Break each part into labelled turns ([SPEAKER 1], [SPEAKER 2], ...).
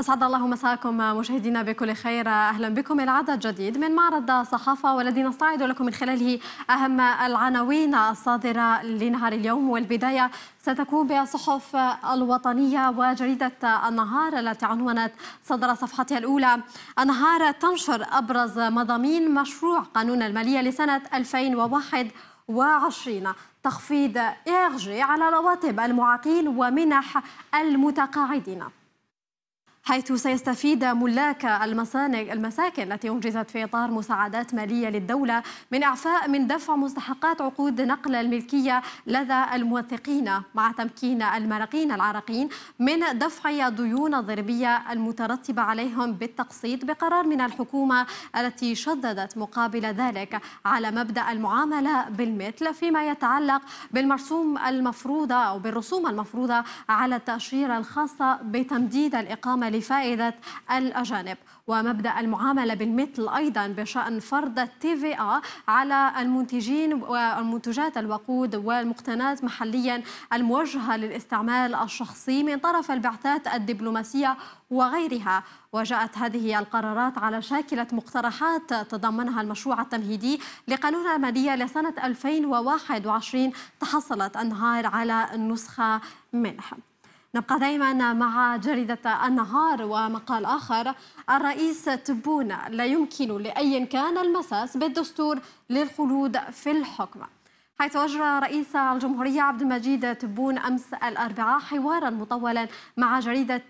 [SPEAKER 1] أسعد الله مساكم مشاهدينا بكل خير أهلا بكم إلى عدد جديد من معرض صحافة والذي نستعرض لكم من خلاله أهم العناوين الصادرة لنهار اليوم والبداية ستكون بصحف الوطنية وجريدة النهار التي عنونت صدر صفحتها الأولى النهار تنشر أبرز مضامين مشروع قانون المالية لسنة 2021 تخفيض إيرجي على رواتب المعاقين ومنح المتقاعدين حيث سيستفيد ملاك المساكن التي أنجزت في إطار مساعدات مالية للدولة من إعفاء من دفع مستحقات عقود نقل الملكية لدى الموثقين مع تمكين المراقين العراقيين من دفع ديون الضريبية المترتبة عليهم بالتقسيط بقرار من الحكومة التي شددت مقابل ذلك على مبدأ المعاملة بالمثل فيما يتعلق بالمرسوم المفروضة أو بالرسوم المفروضة على التأشيرة الخاصة بتمديد الإقامة لفائدة الأجانب ومبدأ المعاملة بالمثل أيضا بشأن فرض التي في على المنتجين والمنتجات الوقود والمقتنات محليا الموجهة للاستعمال الشخصي من طرف البعثات الدبلوماسية وغيرها وجاءت هذه القرارات على شاكلة مقترحات تضمنها المشروع التمهيدي لقانون المالية لسنة 2021 تحصلت النهار على نسخة منه نبقى دائما مع جريدة النهار ومقال آخر الرئيس تبون لا يمكن لأي كان المساس بالدستور للخلود في الحكم حيث أجرى رئيس الجمهورية عبد المجيد تبون أمس الأربعاء حوارا مطولا مع جريدة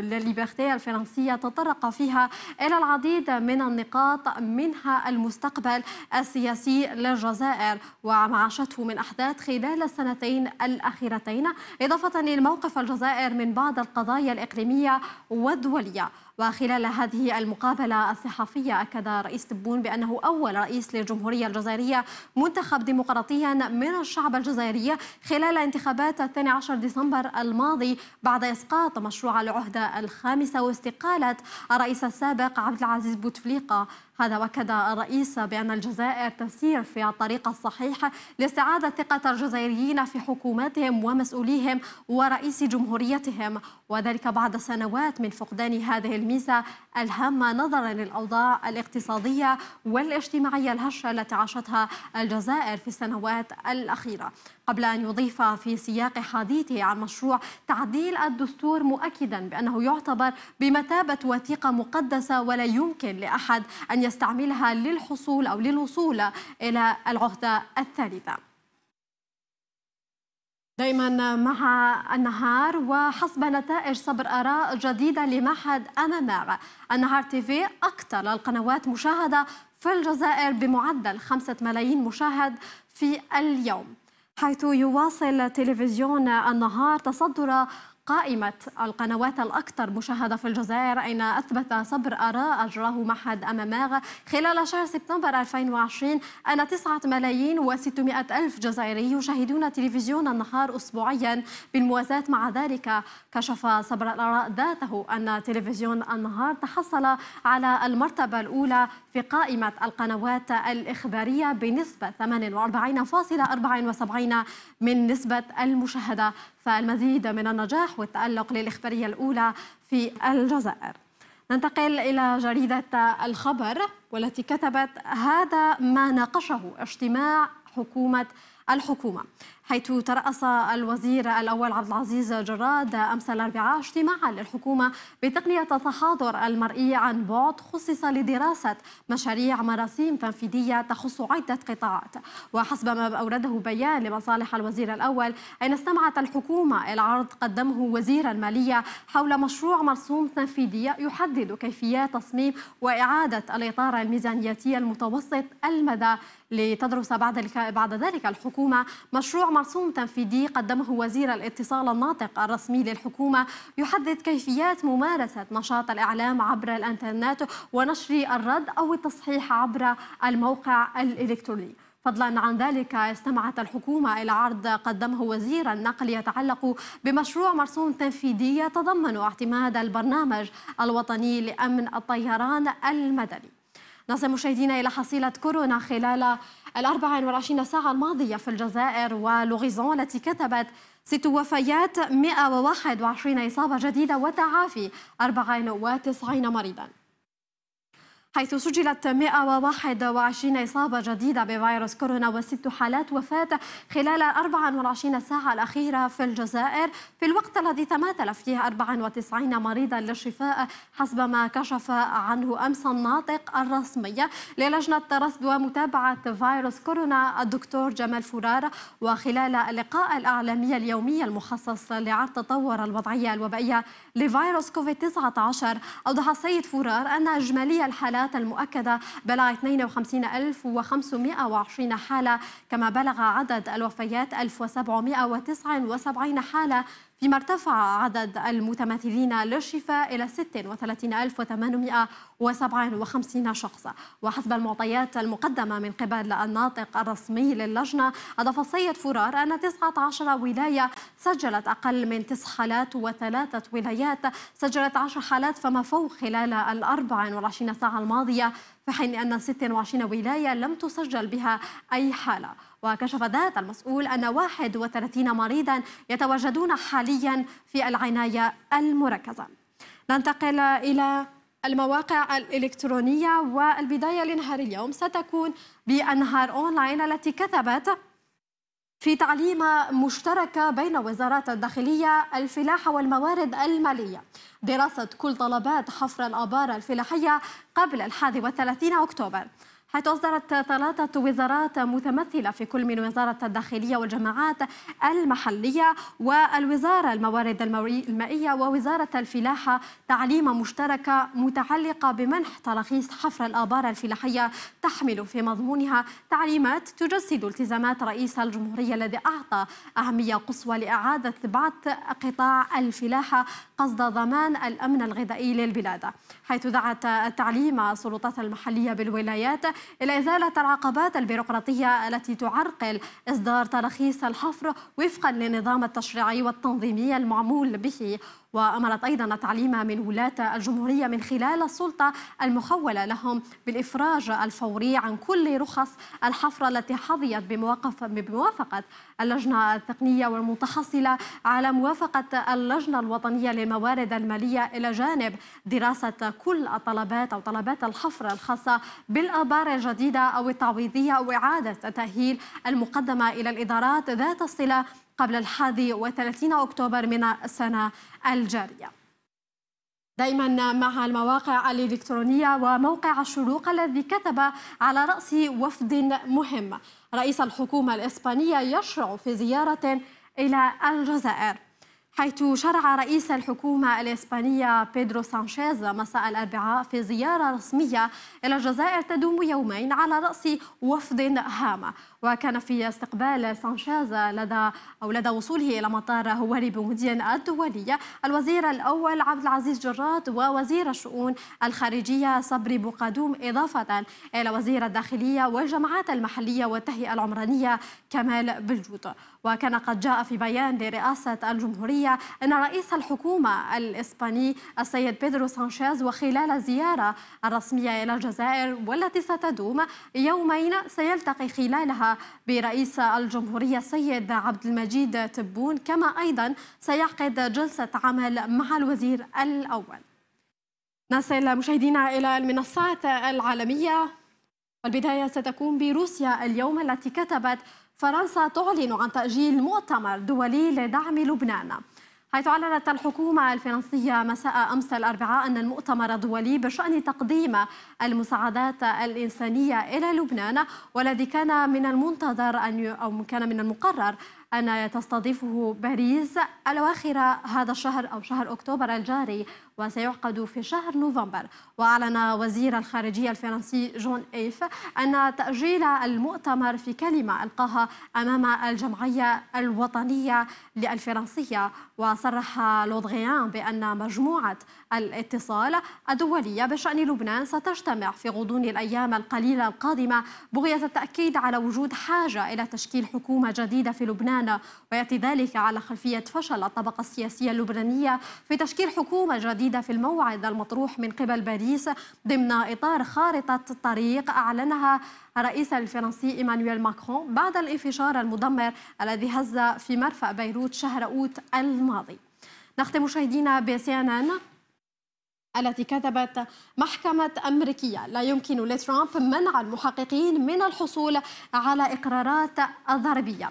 [SPEAKER 1] ليبرتي الفرنسية تطرق فيها إلى العديد من النقاط منها المستقبل السياسي للجزائر وما عاشته من أحداث خلال السنتين الأخيرتين إضافة لموقف الجزائر من بعض القضايا الإقليمية والدولية وخلال هذه المقابلة الصحفية أكد رئيس تبون بأنه أول رئيس للجمهورية الجزائرية منتخب ديمقراطيا من الشعب الجزائري خلال انتخابات 12 ديسمبر الماضي بعد إسقاط مشروع العهدة الخامسة واستقالة الرئيس السابق عبد العزيز بوتفليقة هذا وكد الرئيس بأن الجزائر تسير في الطريق الصحيح لاستعادة ثقة الجزائريين في حكوماتهم ومسؤوليهم ورئيس جمهوريتهم وذلك بعد سنوات من فقدان هذه الميزة الهامة نظرا للأوضاع الاقتصادية والاجتماعية الهشة التي عاشتها الجزائر في السنوات الأخيرة قبل أن يضيف في سياق حديثه عن مشروع تعديل الدستور مؤكدا بأنه يعتبر بمثابة وثيقة مقدسة ولا يمكن لأحد أن يستعملها للحصول أو للوصول إلى العهدة الثالثة دائما مع النهار وحسب نتائج صبر آراء جديدة لمعهد أماماغ النهار تيفي أكثر القنوات مشاهدة في الجزائر بمعدل 5 ملايين مشاهد في اليوم حيث يواصل تلفزيون النهار تصدر قائمة القنوات الأكثر مشاهدة في الجزائر أين أثبت صبر أراء أجراه معهد أماماغ خلال شهر سبتمبر 2020 أن 9 ملايين و600 ألف جزائري يشاهدون تلفزيون النهار أسبوعيا بالموازاة مع ذلك كشف صبر الأراء ذاته أن تلفزيون النهار تحصل على المرتبة الأولى في قائمة القنوات الإخبارية بنسبة 48.74 من نسبة المشاهدة فالمزيد من النجاح والتألق للإخبارية الأولى في الجزائر ننتقل إلى جريدة الخبر والتي كتبت هذا ما ناقشه اجتماع حكومة الحكومة حيث ترأس الوزير الأول عبد العزيز جراد أمس الأربعاء اجتماعا للحكومة بتقنية التحاضر المرئي عن بعد خصص لدراسة مشاريع مراسيم تنفيذية تخص عدة قطاعات وحسب ما أورده بيان لمصالح الوزير الأول أين استمعت الحكومة إلى عرض قدمه وزير المالية حول مشروع مرسوم تنفيذي يحدد كيفيات تصميم وإعادة الإطار الميزانياتي المتوسط المدى لتدرس بعد بعد ذلك الحكومة مشروع مرسوم تنفيذي قدمه وزير الاتصال الناطق الرسمي للحكومة يحدد كيفيات ممارسة نشاط الإعلام عبر الإنترنت ونشر الرد أو التصحيح عبر الموقع الإلكتروني فضلا عن ذلك استمعت الحكومة إلى عرض قدمه وزير النقل يتعلق بمشروع مرسوم تنفيذي يتضمن اعتماد البرنامج الوطني لأمن الطيران المدني نصل مشاهدينا إلى حصيلة كورونا خلال الأربع والعشرين ساعة الماضية في الجزائر ولوغيزون التي كتبت ست وفيات 121 إصابة جديدة وتعافي 94 مريضاً حيث سجلت 121 إصابة جديدة بفيروس كورونا وست حالات وفاة خلال 24 ساعة الأخيرة في الجزائر في الوقت الذي تماثل فيه 94 مريضا للشفاء حسب ما كشف عنه أمس الناطق الرسمي للجنة رصد ومتابعة فيروس كورونا الدكتور جمال فرار وخلال اللقاء الإعلامي اليومي المخصص لعرض تطور الوضعية الوبائية لفيروس كوفيد 19 أوضح السيد فرار أن إجمالي الحالات الحالات المؤكدة بلغ 52520 حالة كما بلغ عدد الوفيات 1779 حالة بما ارتفع عدد المتماثلين للشفاء إلى 36857 شخصا وحسب المعطيات المقدمة من قبل الناطق الرسمي للجنة أضاف السيد فرار أن 19 ولاية سجلت أقل من تسع حالات وثلاثة ولايات سجلت 10 حالات فما فوق خلال ال 24 ساعة الماضية في حين أن 26 ولاية لم تسجل بها أي حالة وكشف ذات المسؤول أن 31 مريضا يتواجدون حاليا في العناية المركزة ننتقل إلى المواقع الإلكترونية والبداية لنهار اليوم ستكون بأنهار أونلاين التي كتبت في تعليم مشتركة بين وزارات الداخلية الفلاحة والموارد المالية دراسة كل طلبات حفر الآبار الفلاحية قبل الحادي والثلاثين أكتوبر حيث أصدرت ثلاثة وزارات متمثلة في كل من وزارة الداخلية والجماعات المحلية والوزارة الموارد المائية ووزارة الفلاحة تعليم مشتركة متعلقة بمنح تراخيص حفر الآبار الفلاحية تحمل في مضمونها تعليمات تجسد التزامات رئيس الجمهورية الذي أعطى أهمية قصوى لإعادة بعث قطاع الفلاحة قصد ضمان الأمن الغذائي للبلاد حيث دعت التعليم السلطات المحلية بالولايات إلى إزالة العقبات البيروقراطية التي تعرقل إصدار تراخيص الحفر وفقا للنظام التشريعي والتنظيمي المعمول به وأمرت أيضا التعليم من ولاة الجمهورية من خلال السلطة المخولة لهم بالإفراج الفوري عن كل رخص الحفرة التي حظيت بموقف بموافقة اللجنة التقنية والمتحصلة على موافقة اللجنة الوطنية للموارد المالية إلى جانب دراسة كل الطلبات أو طلبات الحفر الخاصة بالآبار الجديدة أو التعويضية أو إعادة تأهيل المقدمة إلى الإدارات ذات الصلة قبل الحادي وثلاثين أكتوبر من السنة الجارية دائما مع المواقع الإلكترونية وموقع الشروق الذي كتب على رأس وفد مهم رئيس الحكومة الإسبانية يشرع في زيارة إلى الجزائر حيث شرع رئيس الحكومة الإسبانية بيدرو سانشيز مساء الأربعاء في زيارة رسمية إلى الجزائر تدوم يومين على رأس وفد هام وكان في استقبال سانشيز لدى أو لدى وصوله إلى مطار هواري بمدين الدولية الوزير الأول عبد العزيز جرات ووزير الشؤون الخارجية صبري بقدوم إضافة إلى وزير الداخلية والجماعات المحلية والتهيئة العمرانية كمال بلجوت وكان قد جاء في بيان لرئاسة الجمهورية أن رئيس الحكومة الإسباني السيد بيدرو سانشيز وخلال زيارة الرسمية إلى الجزائر والتي ستدوم يومين سيلتقي خلالها برئيس الجمهورية السيد عبد المجيد تبون كما أيضا سيعقد جلسة عمل مع الوزير الأول نصل مشاهدينا إلى المنصات العالمية البداية ستكون بروسيا اليوم التي كتبت فرنسا تعلن عن تأجيل مؤتمر دولي لدعم لبنان حيث أعلنت الحكومة الفرنسية مساء أمس الأربعاء أن المؤتمر الدولي بشأن تقديم المساعدات الإنسانية إلى لبنان والذي كان من المنتظر أن أو كان من المقرر أن تستضيفه باريس الأواخر هذا الشهر أو شهر أكتوبر الجاري وسيعقد في شهر نوفمبر وأعلن وزير الخارجية الفرنسي جون إيف أن تأجيل المؤتمر في كلمة ألقاها أمام الجمعية الوطنية الفرنسية وصرح لودغيان بأن مجموعة الاتصال الدولية بشأن لبنان ستجتمع في غضون الأيام القليلة القادمة بغية التأكيد على وجود حاجة إلى تشكيل حكومة جديدة في لبنان لبنان ويأتي ذلك على خلفية فشل الطبقة السياسية اللبنانية في تشكيل حكومة جديدة في الموعد المطروح من قبل باريس ضمن إطار خارطة الطريق أعلنها الرئيس الفرنسي إيمانويل ماكرون بعد الانفجار المدمر الذي هز في مرفأ بيروت شهر أوت الماضي نختم مشاهدينا بسي ان ان التي كتبت محكمة أمريكية لا يمكن لترامب منع المحققين من الحصول على إقرارات ضريبية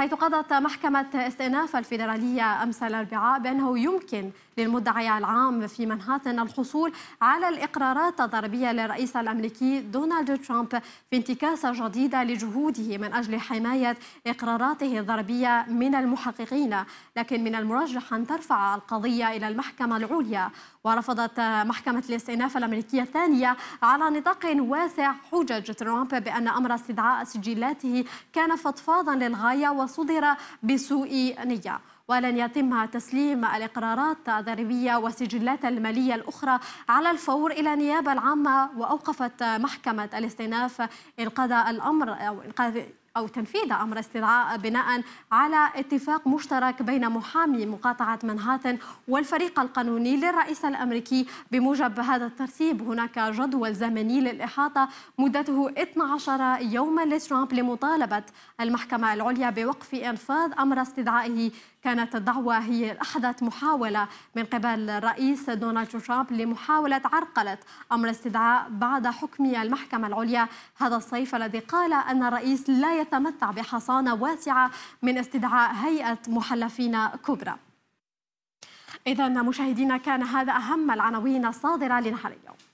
[SPEAKER 1] حيث قضت محكمة استئناف الفيدرالية أمس الأربعاء بأنه يمكن للمدعي العام في منهاتن الحصول على الإقرارات الضريبية للرئيس الأمريكي دونالد ترامب في انتكاسة جديدة لجهوده من أجل حماية إقراراته الضريبية من المحققين لكن من المرجح أن ترفع القضية إلى المحكمة العليا ورفضت محكمة الاستئناف الأمريكية الثانية على نطاق واسع حجج ترامب بأن أمر استدعاء سجلاته كان فضفاضا للغاية صدر بسوء نية ولن يتم تسليم الإقرارات الضريبية والسجلات المالية الأخرى على الفور إلى النيابة العامة وأوقفت محكمة الاستئناف إنقاذ الأمر أو أو تنفيذ أمر استدعاء بناء على اتفاق مشترك بين محامي مقاطعة منهاتن والفريق القانوني للرئيس الأمريكي بموجب هذا الترتيب هناك جدول زمني للإحاطة مدته 12 يوما لترامب لمطالبة المحكمة العليا بوقف إنفاذ أمر استدعائه كانت الدعوة هي أحدث محاولة من قبل الرئيس دونالد ترامب لمحاولة عرقلة أمر استدعاء بعد حكم المحكمة العليا هذا الصيف الذي قال أن الرئيس لا يتمتع بحصانة واسعة من استدعاء هيئة محلفين كبرى إذا مشاهدينا كان هذا أهم العناوين الصادرة لنهار اليوم